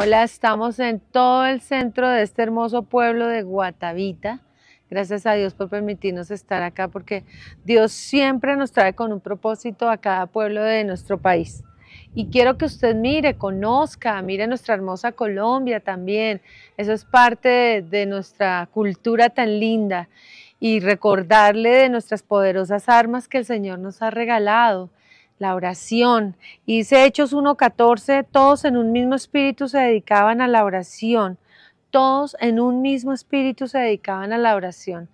Hola, estamos en todo el centro de este hermoso pueblo de Guatavita. Gracias a Dios por permitirnos estar acá porque Dios siempre nos trae con un propósito a cada pueblo de nuestro país. Y quiero que usted mire, conozca, mire nuestra hermosa Colombia también. Eso es parte de, nuestra cultura tan linda y recordarle de nuestras poderosas armas que el Señor nos ha regalado la oración. Y dice Hechos 1.14, todos en un mismo espíritu se dedicaban a la oración. Todos en un mismo espíritu se dedicaban a la oración.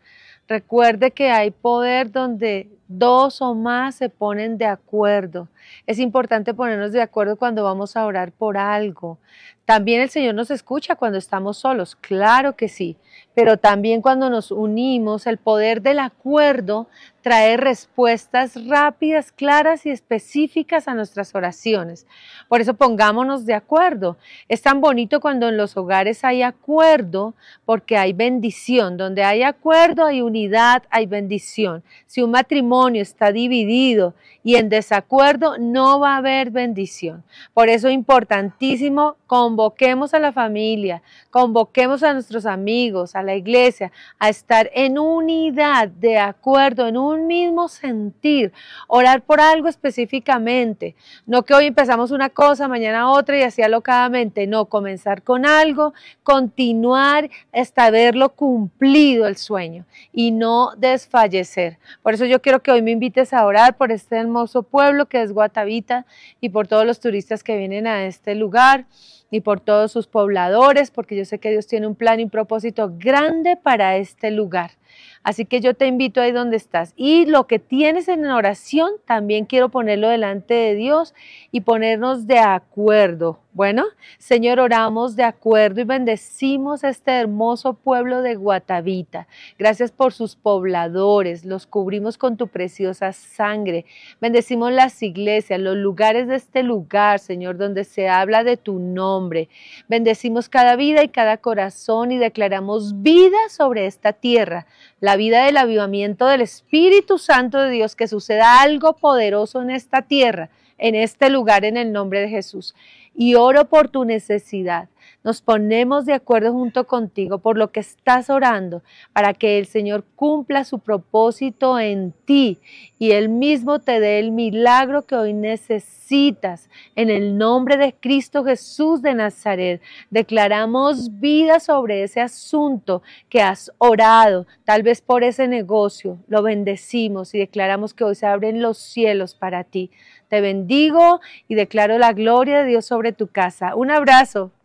Recuerde que hay poder donde dos o más se ponen de acuerdo. Es importante ponernos de acuerdo cuando vamos a orar por algo. También el Señor nos escucha cuando estamos solos, claro que sí, pero también cuando nos unimos, el poder del acuerdo trae respuestas rápidas, claras y específicas a nuestras oraciones. Por eso pongámonos de acuerdo. Es tan bonito cuando en los hogares hay acuerdo porque hay bendición. Donde hay acuerdo hay unidad, hay bendición. Si un matrimonio está dividido y en desacuerdo, no va a haber bendición. Por eso es importantísimo convoquemos a la familia, convoquemos a nuestros amigos, a la iglesia, a estar en unidad, de acuerdo, en un mismo sentir, orar por algo específicamente, no que hoy empezamos una cosa, mañana otra y así alocadamente, no, comenzar con algo, continuar hasta verlo cumplido el sueño y no desfallecer. Por eso yo quiero que hoy me invites a orar por este hermoso pueblo que es Guatavita y por todos los turistas que vienen a este lugar y por todos sus pobladores, porque yo sé que Dios tiene un plan y un propósito grande para este lugar. Así que yo te invito ahí donde estás. Y lo que tienes en oración, también quiero ponerlo delante de Dios y ponernos de acuerdo. Bueno, Señor, oramos de acuerdo y bendecimos a este hermoso pueblo de Guatavita. Gracias por sus pobladores, los cubrimos con tu preciosa sangre. Bendecimos las iglesias, los lugares de este lugar, Señor, donde se habla de tu nombre. Bendecimos cada vida y cada corazón y declaramos vida sobre esta tierra. La vida del avivamiento del Espíritu Santo de Dios, que suceda algo poderoso en esta tierra, en este lugar, en el nombre de Jesús y oro por tu necesidad. Nos ponemos de acuerdo junto contigo por lo que estás orando, para que el Señor cumpla su propósito en ti y Él mismo te dé el milagro que hoy necesitas. En el nombre de Cristo Jesús de Nazaret, declaramos vida sobre ese asunto que has orado, tal vez por ese negocio. Lo bendecimos y declaramos que hoy se abren los cielos para ti. Te bendigo y declaro la gloria de Dios sobre tu casa. Un abrazo.